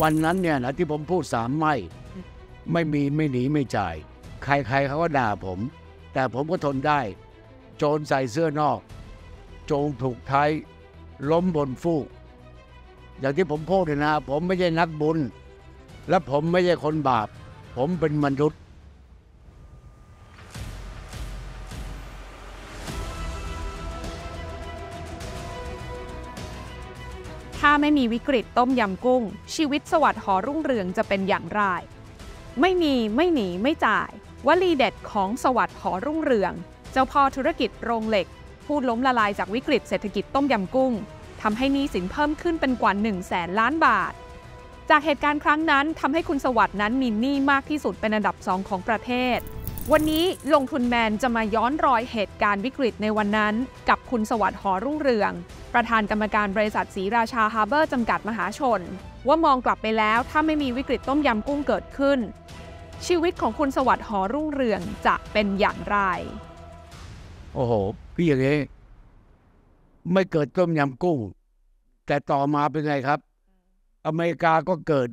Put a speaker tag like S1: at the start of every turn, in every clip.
S1: วันนั้นเนี่ยนะที่ผมพูดสามไม่ไม่มีไม่หนีไม่จ่าย ใครๆเขาก็ด่าผม แต่ผมก็ทนได้โจรใส่เสื้อนอก โจงถูกท้ายล้มบนฟูก อย่างที่ผมพูดนะผมไม่ใช่นักบุญ และผมไม่ใช่คนบาป ผมเป็นมนุษย์
S2: ไม่มีวิกฤตต้มยำกุ้ง ชีวิตสวัสดิ์หอรุ่งเรืองจะเป็นอย่างไร ไม่มีไม่หนีไม่จ่าย วลีเด็ดของสวัสดิ์หอรุ่งเรือง เจ้าพ่อธุรกิจโรงเหล็กพูดล้มละลายจากวิกฤตเศรษฐกิจต้มยำกุ้งทำให้นี้สินเพิ่มขึ้นเป็นกว่า 1 0 0 0งแสนล้านบาท จากเหตุการณ์ครั้งนั้นทำให้คุณสวัสดิ์นั้นมีหนี้มากที่สุดเป็นอันดับสองของประเทศวันนี้ลงทุนแมนจะมาย้อนรอยเหตุการณ์วิกฤตในวันนั้นกับคุณสวัสดิ์หอรุ่งเรือง ประธานกรรมการบริษัทสีราชาฮาร์เบอร์จำกัดมหาชน ว่ามองกลับไปแล้วถ้าไม่มีวิกฤตต้มยำกุ้งเกิดขึ้น ชีวิตของคุณสวัสดิ์หอรุ่งเรืองจะเป็นอย่างไร
S1: โอ้โหพี่อย่างนี้ไม่เกิดต้มยำกุ้ง แต่ต่อมาเป็นไงครับ อเมริกาก็เกิด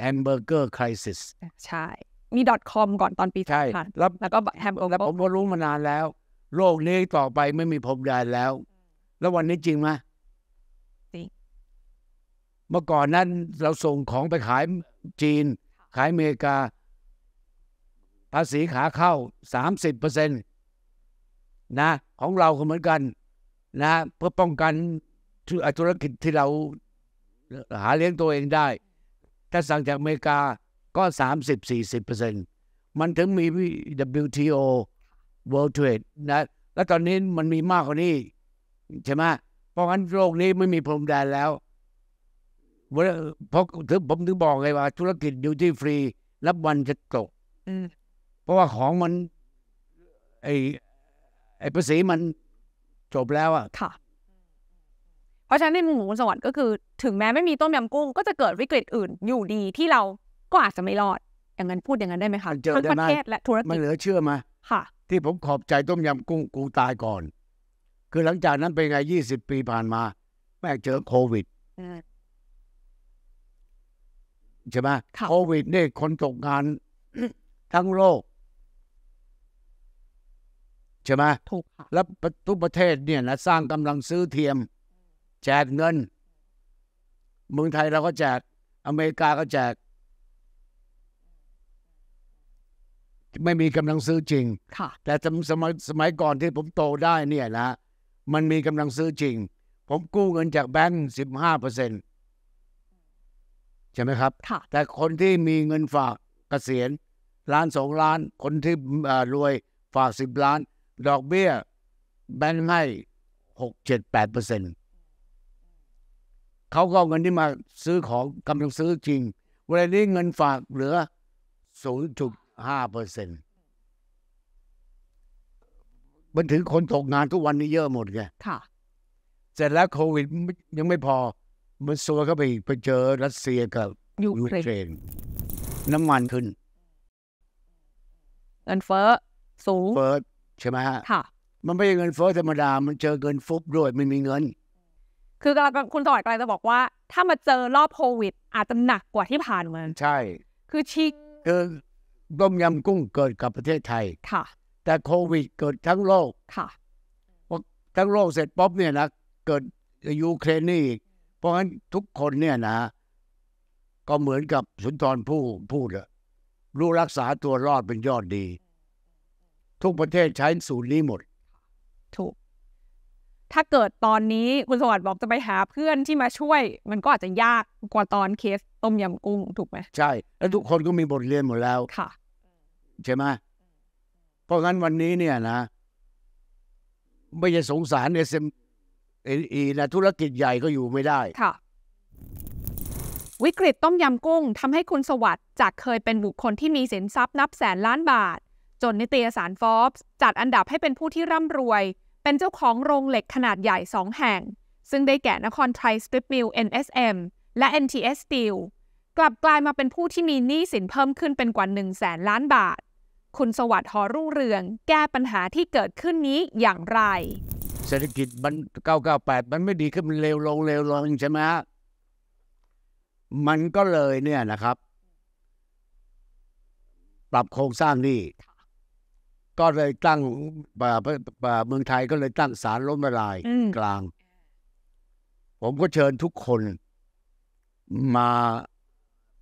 S1: แฮมเบอร์เกอร์คริสิสใช่มี .com ก่อนตอนปีใช่แล้วแล้วก็แฮมโอแล้วผมก็รู้มานานแล้ว โลกนี้ต่อไปไม่มีพรมแดนแล้ว แล้ววันนี้จริงไหมจริง เมื่อก่อนนั้นเราส่งของไปขายจีน ขายอเมริกา ภาษีขาเข้าสามสิบเปอร์เซ็นตนะ ของเราก็เหมือนกัน นะ เพื่อป้องกันธุรกิจที่เราหาเลี้ยงตัวเองได้ ถ้าสั่งจากอเมริกาก็ 30-40%มันถึงมี WTO World Trade นะแล้วตอนนี้มันมีมากกว่านี้ ใช่ไหมเพราะงั้นโลกนี้ไม่มีพรมแดนแล้ว เพราะถึงผมถึงบอกไงว่า ธุรกิจดิวตี้ฟรี รับวันจะตกเพราะว่าของมัน ไอ้ ไอ้ภาษีมันจบแล้วอะค่ะ
S2: เพราะฉะนั้นในมุมของคุณสวัสด์ก็คือถึงแม้ไม่มีต้มยำกุ้งก็จะเกิดวิกฤตอื่นอยู่ดีที่เราก็อาจจะไม่รอด อย่างนั้นพูดอย่างนั้นได้ไหมคะทั้งประเทศและธุรกิจมันเหลือเชื่อมา ค่ะ
S1: ที่ผมขอบใจต้มยำกุ้งกูตายก่อน คือหลังจากนั้นเป็นไงยี่สิบปีผ่านมา แม่เจอโควิดใช่ไหม โควิดเนี่ยคนตกงานทั้งโลก ใช่ไหมถูกค่ะแล้วทุกประเทศเนี่ยนะสร้างกำลังซื้อเทียม แจกเงิน เมืองไทยเราก็แจกอเมริกาก็แจกไม่มีกำลังซื้อจริง แต่สมัยสมัยก่อนที่ผมโตได้เนี่ยนะมันมีกำลังซื้อจริง ผมกู้เงินจากแบงค์สิบห้าเปอร์เซ็นต์ใช่ไหมครับ แต่คนที่มีเงินฝากเกษียณ ล้านสองล้านคนที่รวยฝากสิบล้าน ดอกเบี้ย แบงค์ให้หกเจ็ดแปดเปอร์เซ็นต์เขาก็เงินที่มาซื้อของกำลังซื้อจริงเวลานี้เงินฝากเหลือศูนย์จุดห้าเปอร์เซ็นต์มันถึงคนตกงานทุกวันนี้เยอะหมดไงค่ะเสร็จแล้วโควิดยังไม่พอ มันซวยเข้าไปไปเจอรัสเซียกับยูเครนน้ำมันขึ้นเงินเฟ้อ สูง เฟ้อ ใช่ไหมฮะค่ะ มันไม่ใช่เงินเฟ้อธรรมดา มันเจอเงินฟุบด้วยไม่มีเงิน คือกำ
S2: ลังคุณต่อยกำลังจะบอกว่า ถ้ามาเจอรอบโควิดอาจจะหนักกว่าที่ผ่านมา ใช่ คือ
S1: ชิคือต้มยำกุ้งเกิดกับประเทศไทย ค่ะ แต่โควิดเกิดทั้งโลก ค่ะพทั้งโลกเสร็จป๊อบเนี่ยนะ เกิดยูเครนนี่เพราะฉะนั้นทุกคนเนี่ยนะ ก็เหมือนกับสุนทรผู้พูดอะรู้รักษาตัวรอดเป็นยอดดี ทุกประเทศใช้สูตรนี้หมด ถูก
S2: ถ้าเกิดตอนนี้คุณสวัสดิ์บอกจะไปหาเพื่อนที่มาช่วย มันก็อาจจะยากกว่าตอนเคสต้มยำกุ้งถูกไหม
S1: ใช่แล้วทุกคนก็มีบทเรียนหมดแล้วค่ะใช่ไหม เพราะงั้นวันนี้เนี่ยนะ ไม่จะสงสารเอสเอ็มเอนะธุรกิจใหญ่ก็อยู่ไม่ได้ ค่ะ
S2: วิกฤตต้มยำกุ้งทำให้คุณสวัสด์จากเคยเป็นบุคคลที่มีสินทรัพย์นับแสนล้านบาท จนนิตยสารฟอร์บจัดอันดับให้เป็นผู้ที่ร่ำรวย เป็นเจ้าของโรงเหล็กขนาดใหญ่สองแห่ง ซึ่งได้แก่นครไทยสตริปมิล NSM และ NTS Steel กลับกลายมาเป็นผู้ที่มีหนี้สินเพิ่มขึ้นเป็นกว่า1แสนล้านบาทคุณสวัสดิ์หอรุ่งเรืองแก้ปัญหาที่เกิดขึ้นนี้อย่างไร
S1: เศรษฐกิจมัน998 มันไม่ดีขึ้นมันเร็วลงเร็วลงใช่ไหมฮะมันก็เลยเนี่ยนะครับ ปรับโครงสร้างนี่ ก็เลยตั้งบ่าาเมืองไทยก็เลยตั้งศาลล้มละลายกลาง ผมก็เชิญทุกคนมา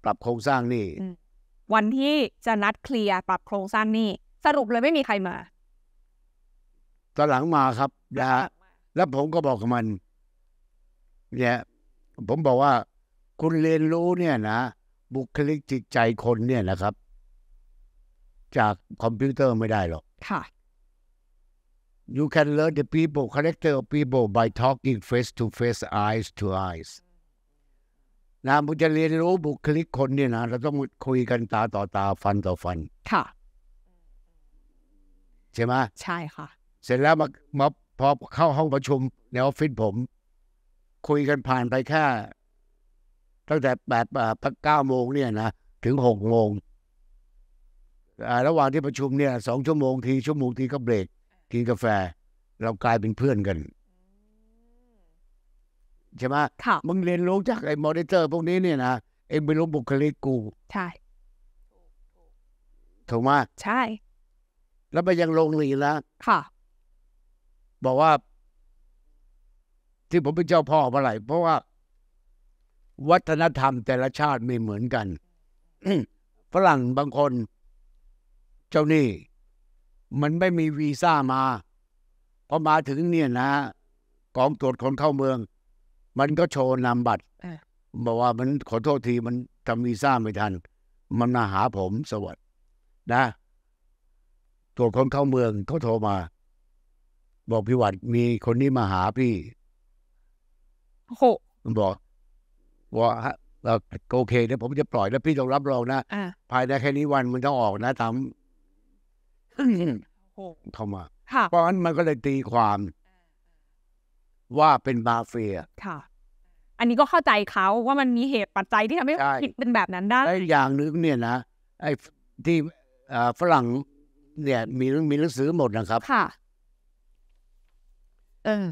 S1: ปรับโครงสร้างนี่
S2: วันที่จะนัดเคลียร์ปรับโครงสร้างนี่สรุปเลยไม่มีใครมา
S1: ตอนหลังมาครับนะแล้วผมก็บอกกับมัน เนี่ย ผมบอกว่า คุณเรียนรู้เนี่ยนะ บุคลิกจิตใจคนเนี่ยนะครับ จากคอมพิวเตอร์ไม่ได้หรอก ค่ะ you can learn the people character of people by talking face to face eyes to eyes นะันจะเรียนรู้บุคลิกคนเนี่ยนะเราต้องคุยกันตาต่อตาฟันต่อฟัน ค่ะใช่ไหมใช่ค่ะ เสร็จแล้วมามาพอเข้าห้องประชุมในออฟฟิศผม คุยกันผ่านไปแค่ตั้งแต่แปดเก้าโมงเนี่ยนะถึงหกโมงระหว่างที่ประชุมเนี่ยสองชั่วโมงทีชั่วโมงทีก็เบรกกินกาแฟ เรากลายเป็นเพื่อนกันใช่ไหม มึงเรียนรู้จากไอ้มอนิเตอร์ พวกนี้เนี่ยนะเองไม่รู้บุคลิกกู ใช่ ถูกไหมใช่ แล้วไปยังโรงเรียนแล้วค่ะ บอกว่า ที่ผมเป็นเจ้าพ่อเมา่อไรเพราะว่า วัฒนธรรมแต่ละชาติไม่เหมือนกัน ฝรั่งบางคน เจ้านี่ มันไม่มีวีซ่ามา พอมาถึงเนี่ยนะ กองตรวจคนเข้าเมืองมันก็โชว์นามบัตรบอกว่ามันขอโทษทีมันทำวีซ่าไม่ทัน มันมาหาผมสวัสดนะตัวคนเข้าเมืองเขาโทรมา บอกพี่วัดมีคนนี้มาหาพี่โหบอกว่าโอเคเนี่ยผมจะปล่อยแล้ว พี่ต้องรับรองนะ ภายในแค่นี้วันมันต้องออกนะทำเข้ามาเพราะงั้นมันก็เลยตีความว่าเป็นมาเฟีย
S2: ค่ะ อันนี้ก็เข้าใจเขาว่ามันมีเหตุปัจจัยที่ทำให้ผคิดเป็นแบบนั้นได้ไอ้อย่างหนึ่งเนี่ยนะ
S1: ไอ้ที่ฝรั่งเนี่ย มีมีหนังสือหมดนะครับ ค่ะ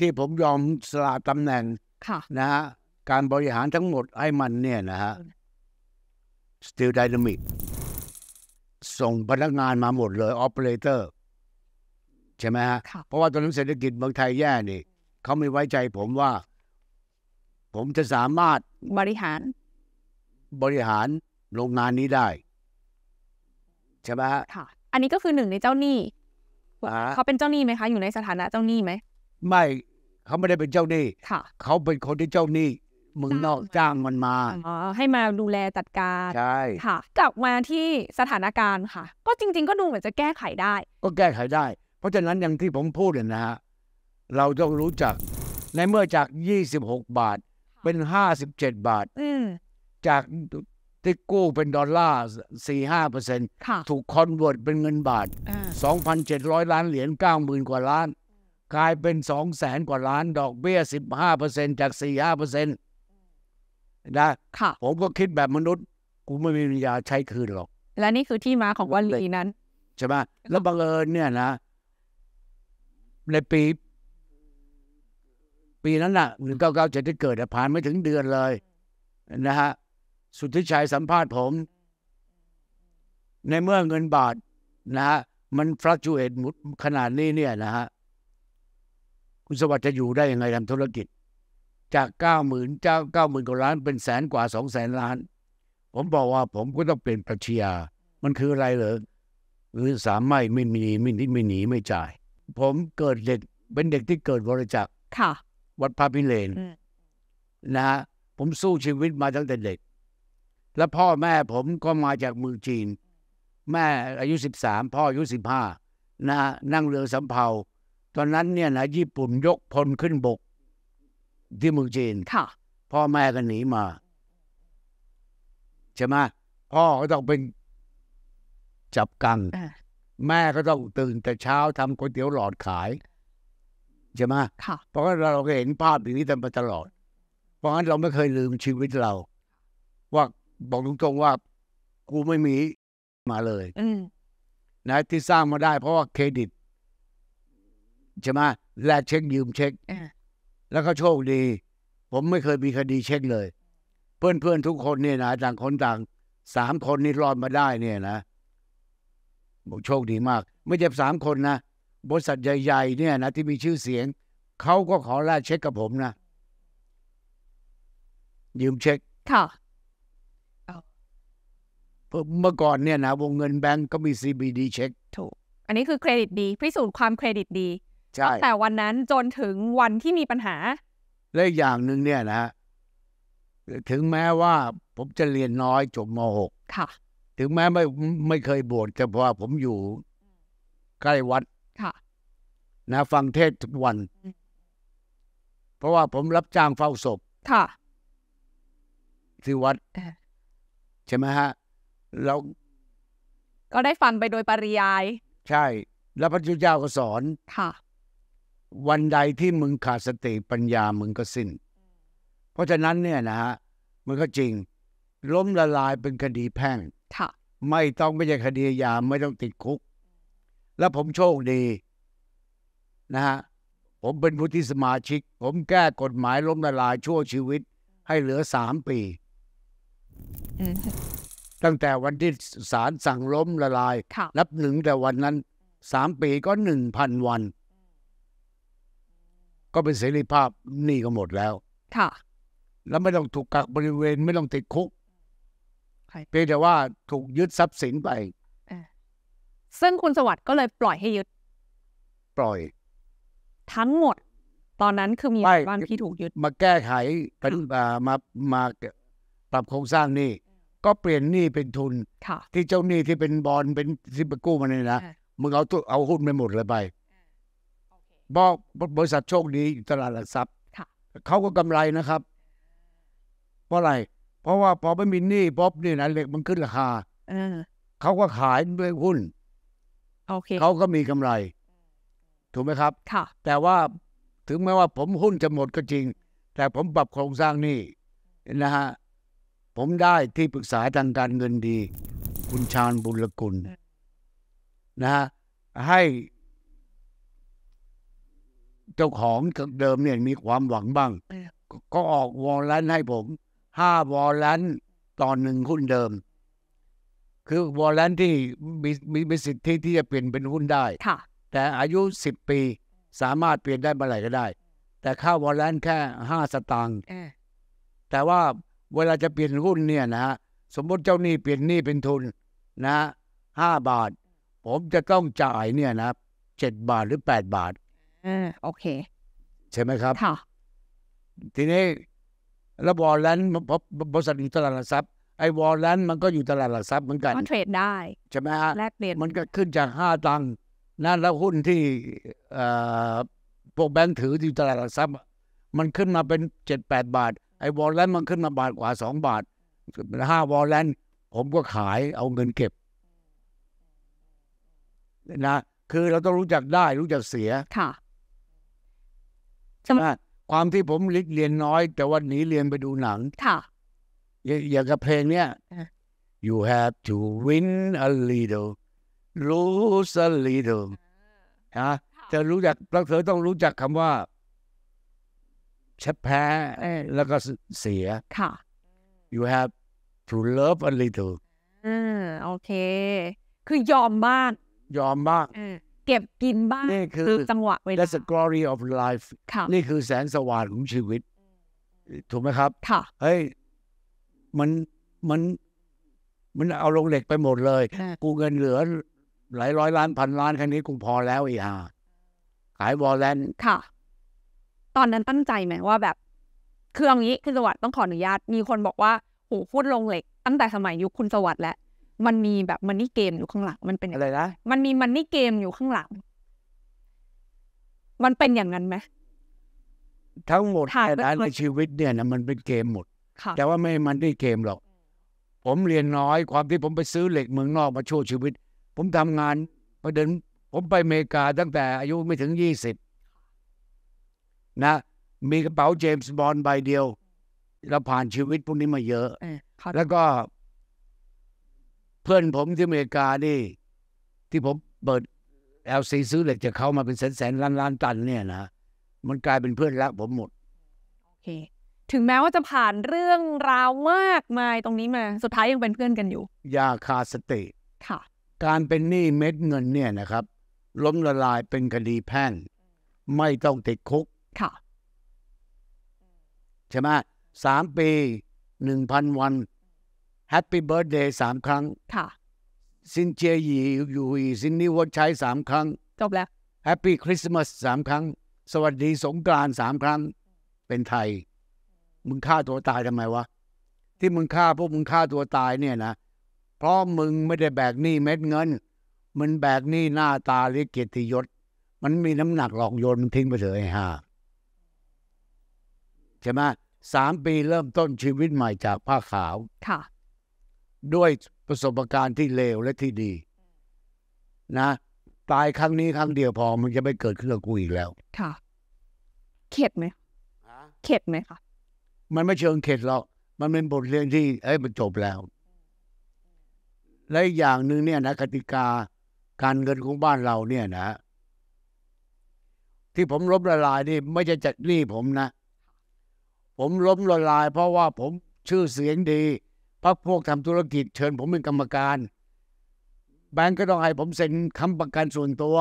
S1: ที่ผมยอมสละตำแหน่ง ค่ะ นะฮะ การบริหารทั้งหมด ให้มันเนี่ยนะฮะสติลไดนามิกส่งพนักงานมาหมดเลยออปเปอเรเตอร์ ใช่ไหมฮะะเพราะว่าตอนนั้นเศรษฐกิจเมืองไทยแย่นี่เขาไม่ไว้ใจผมว่า ผมจะสามารถบริหาร บริหารโรงงานนี้ได้ใช่ไหมค่ะ
S2: อันนี้ก็คือหนึ่งในเจ้าหนี้เขาเป็นเจ้าหนี้ไหมคะอยู่ในสถานะเจ้าหนี้ไหม
S1: ไม่เขาไม่ได้เป็นเจ้าหนี้ ค่ะ เขาเป็นคนที่เจ้าหนี้ มึงนอกจ้างมันมา
S2: อ๋อให้มาดูแลจัดการใช่ค่ะกลับมาที่สถานการณ์ค่ะก็จริง ๆ ก็ดูเหมือนจะแก้ไขได้
S1: ก็แก้ไขได้ เพราะฉะนั้นอย่างที่ผมพูดเนี่ยนะฮะเราต้องรู้จัก ในเมื่อจาก 26 บาท เป็น 57 บาทจากที่กู้เป็นดอลลาร์สี่ห้าเปอร์เซ็นต์ถูกคอนเวิร์ตเป็นเงินบาทสองพันเจ็ดร้อยล้านเหรียญเก้าหมื่นกว่าล้านกลายเป็นสองแสนกว่าล้าน ดอกเบี้ยสิบห้าเปอร์เซ็นต์จากสี่ห้าเปอร์เซ็นต์นะผมก็คิดแบบมนุษย์ กูไม่มีปัญญาใช้คืนหรอก
S2: และนี่คือที่มาของวันลีนั้น
S1: ใช่ไหมแล้วบังเอิญเนี่ยนะ ในปีปีนั้นน่ะหนึ่งเก้าเก้าเจ็ดที่เกิดผ่านไม่ถึงเดือนเลยนะฮะ สุทธิชัยสัมภาษณ์ผม ในเมื่อเงินบาทนะฮะมันฟลักชูเอตขนาดนี้เนี่ยนะฮะ คุณสวัสดิ์จะอยู่ได้ยังไงทำธุรกิจ จากเก้าหมื่นเจ้าเก้าหมื่นกว่าล้าน เป็นแสนกว่าสองแสนล้าน ผมบอกว่าผมก็ต้องเป็นประชญามันคืออะไรเหรอหรือสามไม่ไม่มีไม่นีไม่หนีไม่จ่าย ผมเกิดเด็กเป็นเด็กที่เกิดบริจาคค่ะวัดพระพิเรนนะฮะผมสู้ชีวิตมาตั้งแต่เด็ก แล้วพ่อแม่ผมก็มาจากเมืองจีน แม่อายุสิบสาม พ่ออายุสิบห้านะฮะนั่งเรือสำเภา ตอนนั้นเนี่ยนะ ญี่ปุ่นยกพลขึ้นบก ที่เมืองจีนพ่อแม่ก็หนีมาใช่ไหมพ่อก็ต้องเป็นจับกังแม่ก็ต้องตื่นแต่เช้าทำก๋วยเตี๋ยวหลอดขายใช่ไหมเพราะว่าเราเห็นภาพอย่างนี้มาตลอด เพราะงั้นเราไม่เคยลืมชีวิตเรา ว่าบอกตรงๆว่ากูไม่มีมาเลยนะที่สร้างมาได้ เพราะว่าเครดิตใช่ไหมและเช็คยืมเช็คแล้วก็โชคดี ผมไม่เคยมีคดีเช็คเลย เพื่อนๆทุกคนเนี่ยนะต่างคนต่างสามคนนี่รอดมาได้ เนี่ยนะผมโชคดีมาก ไม่ใช่สามคนนะบริษัทใหญ่ๆเนี่ยนะที่มีชื่อเสียงเขาก็ขอล่าเช็คกับผมนะยืมเช็คค่ะเมื่อก่อนเนี่ยนะวงเงินแบงก์ก็มี CBD เช็ค ถูก
S2: อันนี้คือเครดิตดี พิสูจน์ความเครดิตดีใช่แต่วันนั้นจนถึงวันที่มีปัญหา
S1: และอย่างหนึ่งเนี่ยนะ ถึงแม้ว่าผมจะเรียนน้อยจบม .6 ค่ะ ถึงแม้ไม่ไม่เคยบวชแต่พอผมอยู่ใกล้วัดค่ะนะฟังเทศทุกวัน เพราะว่าผมรับจ้างเฝ้าศพค่ะที่วัด ใช่ไหมฮะแล้ว
S2: ก็ได้ฟังไปโดยปริยาย
S1: ใช่ แล้วพระุเจ้าก็สอนค่ะวันใดที่มึงขาดสติปัญญามึงก็สิ้น เพราะฉะนั้นเนี่ยนะฮะมันก็จริง ล้มละลายเป็นคดีแพ่งค่ะไม่ต้องไม่ใช่คดียาไม่ต้องติดคุกและผมโชคดี นะฮะ ผมเป็นผู้ที่สมาชิก ผมแก้กฎหมายล้มละลายชั่วชีวิต ให้เหลือสามปีตั้งแต่วันที่ศาลสั่งล้มละลายนับหนึ่งแต่วันนั้นสามปีก็หนึ่งพันวัน ก็เป็นเสรีภาพนี่ก็หมดแล้วค่ะแล้วไม่ต้องถูกกักบริเวณไม่ต้องติดคุกเพียงแต่ว่าถูกยึดทรัพย์สินไป
S2: ซึ่งคุณสวัสด์ก็เลยปล่อยให้ยึด
S1: ปล่อย ทั้งหมด ตอนนั้นคือมีอะไรบ้างที่ถูกยึดมาแก้ไขเป็นมามาปรับโครงสร้างนี่ก็เปลี่ยนหนี้เป็นทุนที่เจ้าหนี้ที่เป็นบอลเป็นซิปกู้มาเนี่ยนะมึงเอาตัวเอาหุ้นไปหมดเลยไปบอกบริษัทโชคดีตลาดหลักทรัพย์เขาก็กำไรนะครับ เพราะอะไร เพราะว่า พอไม่มีหนี้ป๊อบนี่นะเหล็กมันขึ้นราคาเขาก็ขายด้วยหุ้นเคเขาก็มีกำไร ถูกไหมครับค่ะแต่ว่าถึงแม้ว่าผมหุ้นจะหมดก็จริง แต่ผมปรับโครงสร้างนี่นะฮะผมได้ที่ปรึกษาทางการเงินดี คุณชาญบุญลกุลนะฮะให้เจ้าของเดิมเนี่ยมีความหวังบ้าง ก็ออกวอลลันให้ผมห้าวอลลันตอนหนึ่งหุ้นเดิมคือวอลเลนที่มีมีมีสิทธิที่จะเปลี่ยนเป็นหุ้นได้ ค่ะ แต่อายุ 10 ปีสามารถเปลี่ยนได้เมื่อไหร่ก็ได้ แต่ค่าวอลเลนแค่ 5สตางค์แต่ว่าเวลาจะเปลี่ยนหุ้นเนี่ยนะฮะสมมติเจ้าหนี้เปลี่ยนหนี้เป็นทุน นะฮะห้าบาท ผมจะต้องจ่ายเนี่ยนะเจ็ดบาทหรือแปดบาทเออโอเค ใช่ไหมครับ ค่ะ ทีนี้ระบอลแลนพบริษัทตลาดหลัทรัพยไอ้วอลเลนมันก็อยู่ตลาดหลักทรัพย์เหมือนกันมันเทรดได้ ใช่ไหมฮะแลกเปลี่ยนมันก็ขึ้นจากห้าตังค์นั่นแล้วหุ้นที่พวกแบงค์ถืออยู่ตลาดหลักทรัพย์ มันขึ้นมาเป็นเจ็ดแปดบาท ไอ้วอลเลนมันขึ้นมาบาทกว่าสองบาทห้าวอลเลนผมก็ขายเอาเงินเก็บ นะ คือเราต้องรู้จักได้รู้จักเสีย ค่ะ ใช่ไหมความที่ผมเรียนน้อย แต่ว่าหนีเรียนไปดูหนัง ค่ะอย่างกับเพลงเนี้ย you have to win a little lose a little นะจะรู้จักรักเธอต้องรู้จักคำว่าชแพ้แล้วก็เสียค่ะ you have to love a little
S2: อืมโอเค คือยอมบ้าง
S1: ยอมบ้างเก็บกินบ้างนี่คือจังหวะเวลา That's the glory of life นี่คือแสงสว่างของชีวิต ถูกไหมครับ ค่ะเฮ้ยมันมันมันเอาลงเหล็กไปหมดเลย กูเงินเหลือหลายร้อยล้านพันล้านแค่นี้กูพอแล้วอีห่าขายบอลแลนด์ค่ะ
S2: ตอนนั้นตั้งใจไหมว่าแบบคืออางี้คือสวัสด์ต้องขออนุญาต มีคนบอกว่าโหพูดลงเหล็ก ตั้งแต่สมัยยุคคุณสวัสด์แล้ว มันมีแบบมันนี่เกมอยู่ข้างหลังมันเป็นอะไรนะมันมีมันนี่เกมอยู่ข้างหลัง มันเป็นอย่างนั้นไหม
S1: ทั้งหมดในชีวิตเนี่ยนะมันเป็นเกมหมดแต่ว่าไม่มันได้เกมหรอก ผมเรียนน้อยความที่ผมไปซื้อเหล็ก เมืองนอกมาช่วยชีวิต ผมทำงานไปเดิน ผมไปอเมริกาตั้งแต่ อายุไม่ถึงยี่สิบนะมีกระเป๋าเจมส์บอลใบเดียวเราผ่านชีวิตพวกนี้มาเยอะแล้วก็เพื่อนผมที่อเมริกานี่ ที่ผมเปิดเอลซีซื้อเหล็กจากเขามาเป็นแสนแสนล้านล้านตัน เนี่ยนะมันกลายเป็นเพื่อนรักผมหมด
S2: โอเคถึงแม้ว่าจะผ่านเรื่องราวมากมายตรงนี้มา สุดท้ายยังเป็นเพื่อนกันอยู่
S1: อย่าขาดสติ ค่ะ การเป็นหนี้เม็ดเงินเนี่ยนะครับ ล้มละลายเป็นคดีแพ่งไม่ต้องติดคุก ค่ะใช่ไหม สามปี หนึ่งพันวันแฮปปี้เบิร์ดเดย์สามครั้ง ค่ะซินเจียหยีอยู่อยีซินนี่วใช้สามครั้ง จบแล้วแฮปปี้คริสต์มาสสามครั้ง สวัสดีสงกรานต์สามครั้งเป็นไทยมึงฆ่าตัวตายทำไมวะที่มึงฆ่าพวกมึงฆ่าตัวตายเนี่ยนะ เพราะมึงไม่ได้แบกหนี้ เม็ดเงินมันแบกหนี้หน้าตาหรือเกียรติยศ มันมีน้ำหนักหลอกโยนมันทิ้งไปเ้ย่าใช่ไหมสามปีเริ่มต้นชีวิตใหม่จากผ้าขาว ค่ะ ด้วยประสบการณ์ที่เลวและที่ดี นะ ตายครั้งนี้ครั้งเดียวพอมันจะไม่เกิดขึ้นกับกูอีกแล้ว
S2: ค่ะเข็ดไหมเข็ดไหมคะ
S1: มันไม่เชิงเข็ดหรอก มันเป็นบทเรียนที่เอ้ย มันจบแล้ว และอีกอย่างหนึ่งเนี่ยนะกติกาการเงินของบ้านเราเนี่ยนะ ที่ผมล้มละลายนี่ ไม่ใช่จัดหนี้ผมนะ ผมล้มละลายเพราะว่าผมชื่อเสียงดี พักพวกทำธุรกิจ เชิญผมเป็นกรรมการ แบงก์ก็ต้องให้ผมเซ็นคํำประกันส่วนตัว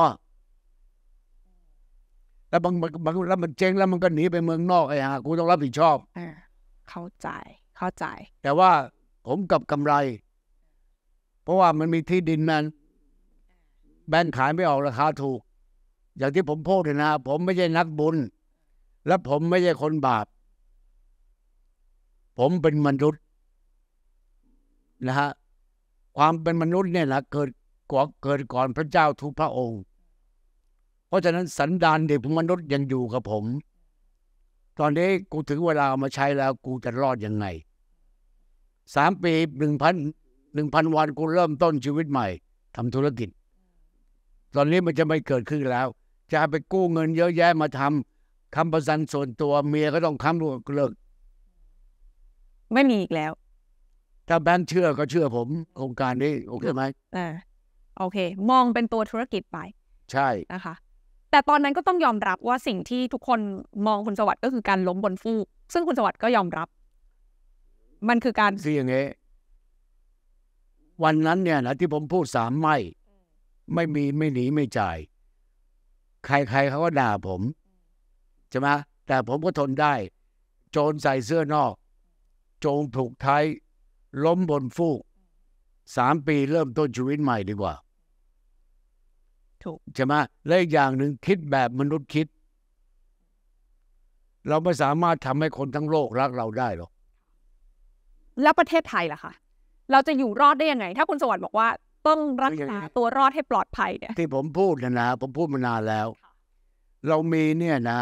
S1: แล้วบางบางแล้วมันเจ๊งแล้วมันก็หนีไปเมืองนอกไอ้ฮะกูต้องรับผิดชอบเออเข้าใจ เข้าใจ แต่ว่าผมกับกำไร เพราะว่ามันมีที่ดินนั้น แบงค์ขายไม่ออกราคาถูก อย่างที่ผมพูดนะผมไม่ใช่นักบุญ และผมไม่ใช่คนบาป ผมเป็นมนุษย์นะฮะ ความเป็นมนุษย์เนี่ยนะเกิดก่อนเกิดก่อนพระเจ้า ทุกพระองค์เพราะฉะนั้นสันดานเด็กมนุษย์ยังอยู่กับผม ตอนนี้กูถึงเวลามาใช้แล้วกูจะรอดยังไง สามปีหนึ่งพันหนึ่งพันวันกูเริ่มต้นชีวิตใหม่ทำธุรกิจ ตอนนี้มันจะไม่เกิดขึ้นแล้ว จะไปกู้เงินเยอะแยะมาทำคำประสันส่วนตัวเมียก็ต้องค้ำรวมเลิก ไม่มีอีกแล้ว ถ้าแบงค์เชื่อก็เชื่อผมโครงการนี้โอเคไหม
S2: อ่าโอเค มองเป็นตัวธุรกิจไป ใช่นะคะแต่ตอนนั้นก็ต้องยอมรับว่าสิ่งที่ทุกคนมองคุณสวัสด์ก็คือการล้มบนฟูก ซึ่งคุณสวัสด์ก็ยอมรับ
S1: มันคือการคืออย่างงี้วันนั้นเนี่ยนะที่ผมพูดสามไม่ไม่มีไม่หนีไม่จ่าย ใครๆเขาก็ด่าผมใช่ไหมแต่ผมก็ทนได้โจรใส่เสื้อนอก โจงถูกไทยล้มบนฟูกสามปีเริ่มต้นชีวิตใหม่ดีกว่าใช่ไหมและอีกอย่างหนึ่งคิดแบบมนุษย์คิด เราไม่สามารถทำให้คนทั้งโลกรักเราได้หรอก
S2: แล้วประเทศไทยล่ะคะเราจะอยู่รอดได้ยังไงถ้าคุณสวัสดิ์บอกว่า ต้องรักษาตัวรอดให้ปลอดภัยเนี่ย
S1: ที่ผมพูดนะนะผมพูดมานานแล้ว เรามีเนี่ยนะ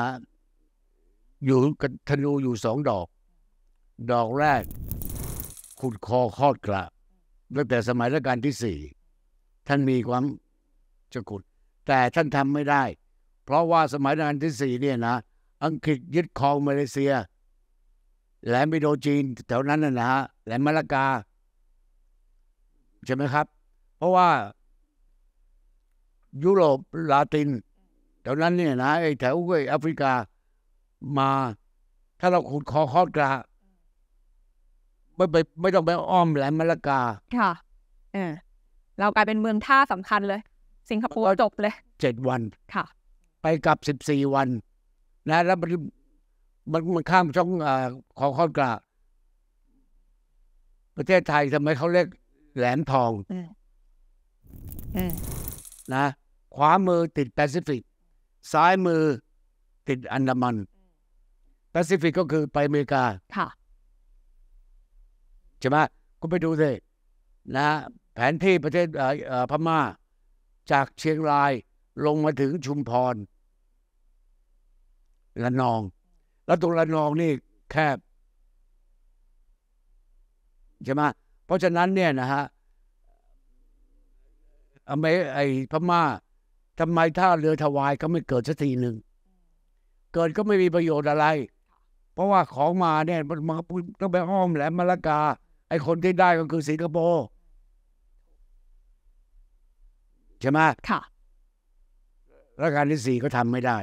S1: อยู่กันธนูอยู่สองดอก ดอกแรก ขุดคอคอดกระตั้งแต่สมัยรัชกาลที่สี่ท่านมีความจะขุดแต่ท่านทำไม่ได้ เพราะว่าสมัยรัชกาลที่สี่เนี่ยนะ อังกฤษยึดครองมาเลเซียแหลมบิโดจีน แถวนั้นนะฮะแหลมมาลากา ใช่ไหมครับ เพราะว่า ยุโรป ลาตินแถวนั้นเนี่ยนะไอแถวไอแอฟริกา มา ถ้าเราขุดคอคอดกระไม่ไปไม่ต้องไปอ้อมแหลมมาลากา ค่ะเออ
S2: เรากลายเป็นเมืองท่าสำคัญเลยสิงคโปร์จบเลยเจ็ดวัน ค่ะ
S1: ไปกลับสิบสี่วัน นะ แล้วมันมันมันข้ามช่องอของข้อนกลาประเทศไทยทำไมเขาเรียกแหลมทองนะ ขวามือติดแปซิฟิก ซ้ายมือ ติดอันดามันแปซิฟิกก็คือไปอเมริกา ค่ะใช่ไหมก็ไปดูสินะ แผนที่ประเทศพม่าจากเชียงรายลงมาถึงชุมพรละนอง แล้วตรงละนองนี่แคบใช่ไหมเพราะฉะนั้นเนี่ยนะฮะอเมไอพม่าทำไมท่าเรือถวายก็ไม่เกิดสักทีหนึ่ง เกิดก็ไม่มีประโยชน์อะไร เพราะว่าของมาเนี่ยมันมาต้องไปอ้อมแหลมมาละกา ไอคนที่ได้ก็คือสิงคโปร์ใช่ไหมค่ะรัชกาลที่สี่ก็ทำไม่ได้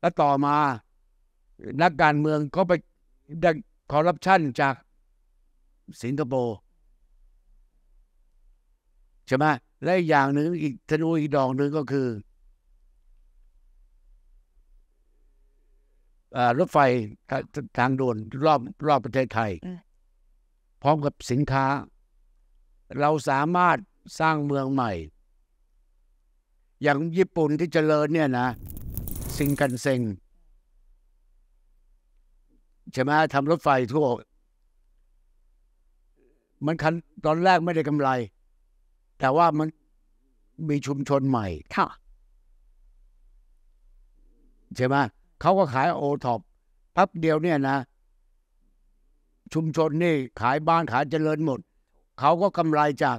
S1: แล้วต่อมานักการเมืองก็ไปดักคอร์รัปชันจากสิงคโปร์ใช่ไหม และอย่างหนึ่งอีกธนูอีกดอกหนึ่งก็คือรถไฟทางด่วนรอบรอบประเทศไทย พร้อมกับสินค้า เราสามารถสร้างเมืองใหม่อย่างญี่ปุ่นที่เจริญเนี่ยนะซิงกันเซ็งใช่ไหมทำรถไฟทั่ว มันคันตอนแรกไม่ได้กำไร แต่ว่ามันมีชุมชนใหม่ค่ะใช่ไหมเขาก็ขายโอท็อปพับเดียวเนี่ยนะ ชุมชนนี่ ขายบ้านขายเจริญหมด เขาก็กำไรจาก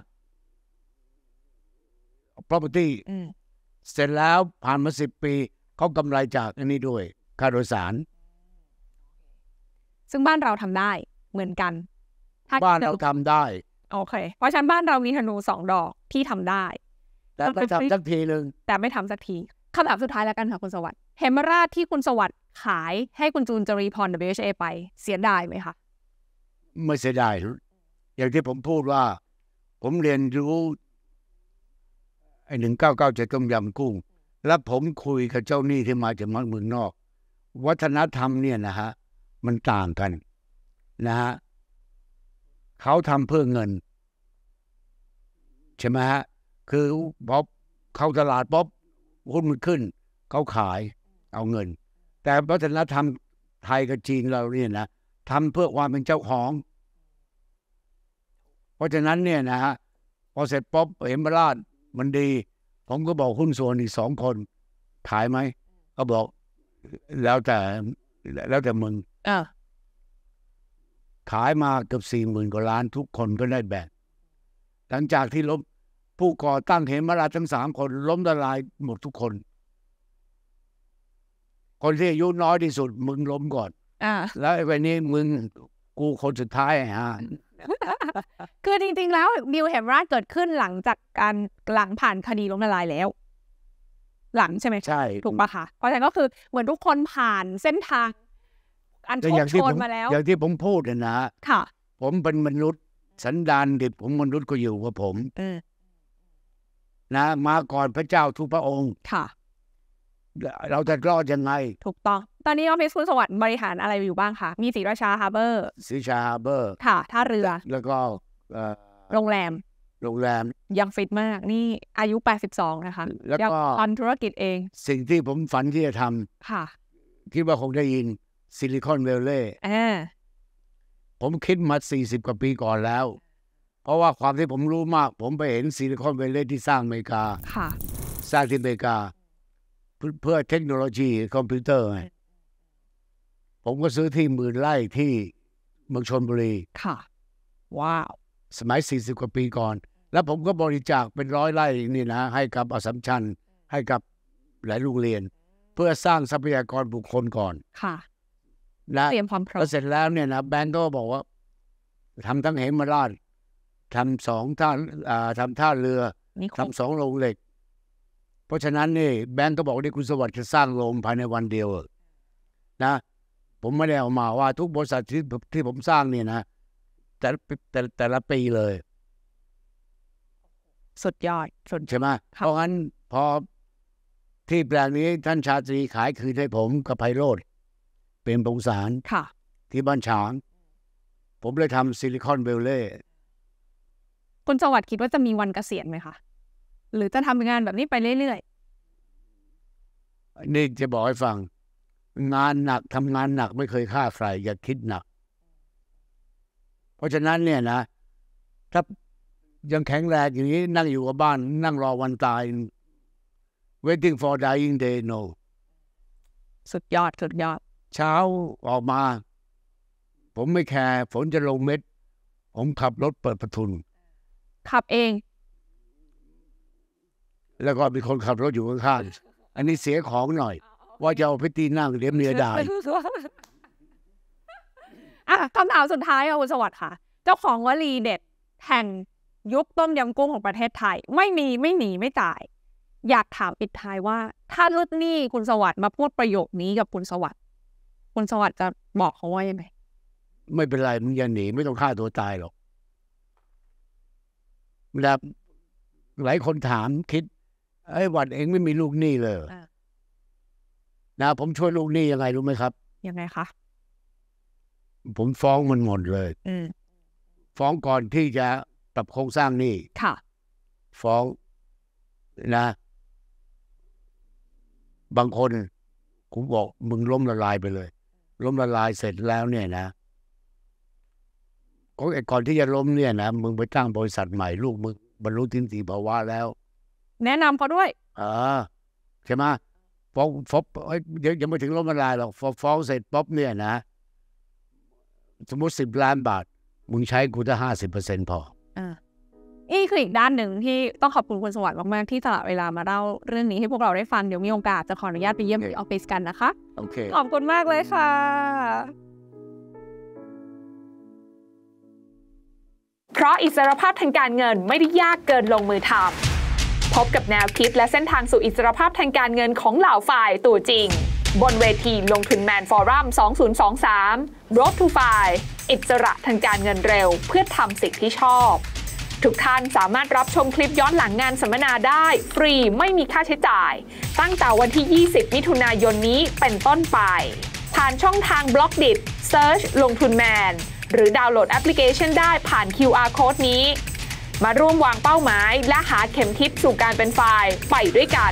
S1: property เสร็จแล้วผ่านมาสิบปีเขากำไรจากอันนี้ด้วยค่าโดยสาร
S2: ซึ่งบ้านเราทำได้เหมือนกัน
S1: บ้านเราทำได้
S2: โอเคเพราะฉันบ้านเรามีธนูสองดอกพี่ทำได้
S1: แต่ไม่ทำสักทีหนึ่ง
S2: แต่ไม่ทำสักทีคำถามสุดท้ายแล้วกันค่ะคุณสวัสดิ์เฮมราชที่คุณสวัสดิ์ขายให้คุณจูนจรีพร WHA ไป เสียดายไหมคะ
S1: ไม่เสียดายอย่างที่ผมพูดว่า ผมเรียนรู้ไอ้หนึ่งเก้าเก้าเจ็ดต้มยำกุ้งแล้วผมคุยกับเจ้าหนี้ที่มาจากเมืองนอก วัฒนธรรมเนี่ยนะฮะมันต่างกันนะฮะเขาทำเพื่อเงิน ใช่ไหมฮะคือ๊อเข้าตลาดป๊อบหุ้นมันขึ้น เขาขายเอาเงิน แต่วัฒนธรรมไทยกับจีนเราเนี่ยนะทำเพื่อความเป็นเจ้าของ เพราะฉะนั้นเนี่ยนะฮะพอเสร็จป๊อบเห็นมาลาดมันดีผมก็บอกหุ้นส่วนอีกสองคนขายไหม ก็บอกแล้วแต่แล้วแต่มึงขายมาเกือบสี่หมื่นกว่าล้านทุกคนก็ได้แบ่งหลังจากที่ล้ม ผู้ก่อตั้งเห็นมาลาทั้งสามคนล้มละลายหมดทุกคน คนที่อายุน้อยที่สุดมึงล้มก่อนอแล้วไอ้วันนี้มึงกูคนสุดท้ายฮะ
S2: คือจริงๆ แล้วมิเแ็มราชเกิดขึ้นหลังจากการ หลังผ่านคดีล้มละลายแล้ว
S1: หลังใช่ไหมใช่ถูกปะคะเ
S2: พราะฉะนั้นก็คือเหมือนทุกคนผ่านเส้นทาง อันโชคชนมาแล้ว อย่าง
S1: ที่ผมพูดนะค่ะ ผมเป็นมนุษย์ สันดานเด็กผมมนุษย์ก็อยู่กับผมนะ มาก่อนพระเจ้าทุกพระองค์ ค่ะเราจะรอดยังไง ถูกต้อง
S2: ตอนนี้ออฟฟิศคุณสวัสดิ์บริหารอะไรอยู่บ้างคะ มีสีราชาฮาร์เบอร์
S1: สีราชาฮาร์เบอร์ ค่ะท่าเรือ แล้วก็ โรงแรม โรงแรม ยั
S2: งฟิตมาก นี่อายุ 82 นะคะ แล้วก็ทำธุรกิจเอง
S1: สิ่งที่ผมฝันที่จะทำ ค่ะ คิดว่าคงได้ยินซิลิคอนเวลเล่ผมคิดมา40กว่าปีก่อนแล้ว เพราะว่าความที่ผมรู้มาก ผมไปเห็นซิลิคอนเวลเล่ที่สร้างอเมริกา ค่ะ สร้างที่อเมริกาเพื่อเทคโนโลยีคอมพิวเตอร์ไงผมก็ซื้อที่หมื่นไร่ที่เมืองชนบุรี ค่ะ ว้าว สมัยสสี่ิบกว่าปีก่อน แล้วผมก็บริจาคเป็นร้อยไร่นี่นะ ให้กับอสัมชัญ ให้กับหลายโรงเรียน เพื่อสร้างทรัพยากรบุคคลก่อน ค่ะ และเตรียมความพร้อมเสร็จแล้วเนี่ยนะ แบงก์ก็บอกว่า ทำทั้งเหมราชทำสองท่าทำท่าเรือทำสองโรงเหล็กเพราะฉะนั้นนี่แบงก์ก็บอกว่าคุณสวัสดิ์จะสร้างโรงภายในวันเดียว นะ ผมไม่ได้เอามาว่าทุกบริษัทที่ที่ผมสร้างเนี่ยนะ แต่แต่แต่ละปีเลย สุดยอดสุดใช่ไหมเพราะงั้นพอที่แปลงนี้ท่านชาตรีขายคืนให้ผมกับไพโรธเป็นปงสารค่ะ ที่บ้านฉาง ผมเลยทำซิลิคอนเวลเล่
S2: คุณสวัสดิ์คิดว่าจะมีวันเกษียณไหมคะหรือจะทำงานแบบนี้ไปเรื่อย
S1: ๆ นี่จะบอกให้ฟัง งานหนักทำงานหนักไม่เคยฆ่าใคร อย่าคิดหนัก เพราะฉะนั้นเนี่ยนะถ้ายังแข็งแรงอย่างนี้นั่งอยู่กับบ้านนั่งรอวันตาย waiting for dying day no สุดยอดสุดยอด เช้าออกมา ผมไม่แคร์ฝนจะลงเม็ด ผมขับรถเปิดประทุน ขับเองแล้วก็มีคนขับรถอยู่ข้างๆ อันนี้เสียของหน่อย ว่าจะเอาพิธีนั่งเลี้ยมเนียดาอได
S2: ้คำถามสุดท้ายค่ะคุณสวัสดิ์ค่ะ เจ้าของวลีเด็ดแห่งยุคต้มยำกุ้งของประเทศไทย ไม่มีไม่หนี ไม่ตาย อยากถามปิดท้ายว่า ถ้าลูกหนี้คุณสวัสดิ์มาพูดประโยคนี้กับคุณสวัสดิ์คุณสวัสดิ์จะบอกเขาว่ายังไง
S1: ไม่เป็นไรมึงอย่าหนีไม่ต้องฆ่าตัวตายหรอกเวลาหลายคนถามคิดไอ้วันเองไม่มีลูกหนี้เลยนะผมช่วยลูกหนี้ยังไงรู้ไหมครับยังไงคะผมฟ้องมันหมดเลยฟ้องก่อนที่จะปรับโครงสร้างหนี้ค่ะฟ้องนะ บางคนผมบอก มึงล้มละลายไปเลยล้มละลายเสร็จแล้ว เนี่ยนะก่อนก่อนที่จะล้มเนี่ยนะมึงไปตั้งบริษัทใหม่ลูกมึงบรรลุทินสีภาวะแล้ว
S2: แนะนำเขาด้วย
S1: เออใช่ไหมฟ้องฟ้อเ้ยเดี๋ยวยังไม่ถึงล้มละลายหรอกฟ้องฟ้องเสร็จป๊อบเนี่ยนะ สมมติสิบล้านบาท มึงใช้กูด้ห้าสิบเปอร์เซ็นต์พอ
S2: อ่านี่คืออีกด้านหนึ่งที่ต้องขอบคุณคุณสวัสดิ์มาก ๆ ที่สละเวลามาเล่าเรื่องนี้ ให้พวกเราได้ฟังเดี๋ยวมีโอกาส จะขออนุญาตไปเยี่ยมที่ออฟฟิศกันนะคะโอเคขอบคุณมากเลยค่ะเพราะอิสรภาพทางการเงินไม่ได้ยากเกินลงมือทำพบกับแนวคิดและเส้นทางสู่อิสรภาพทางการเงินของเหล่าฝ่ายตัวจริง บนเวทีลงทุนแมนฟอรัม2023 Road to f i อิสระทางการเงินเร็วเพื่อทำสิ่งที่ชอบ ทุกท่านสามารถรับชมคลิปย้อนหลังงานสัมมนาได้ ฟรีไม่มีค่าใช้จ่าย ตั้งแต่วันที่ 20 มิถุนายนนี้เป็นต้นไป ผ่านช่องทางบล็อกดิบ Search ลงทุนแมนหรือดาวน์โหลดแอปพลิเคชันได้ผ่าน QR code นี้มาร่วมวางเป้าหมายและหาเข็มทิศสู่การเป็นฝ่าย ไปด้วยกัน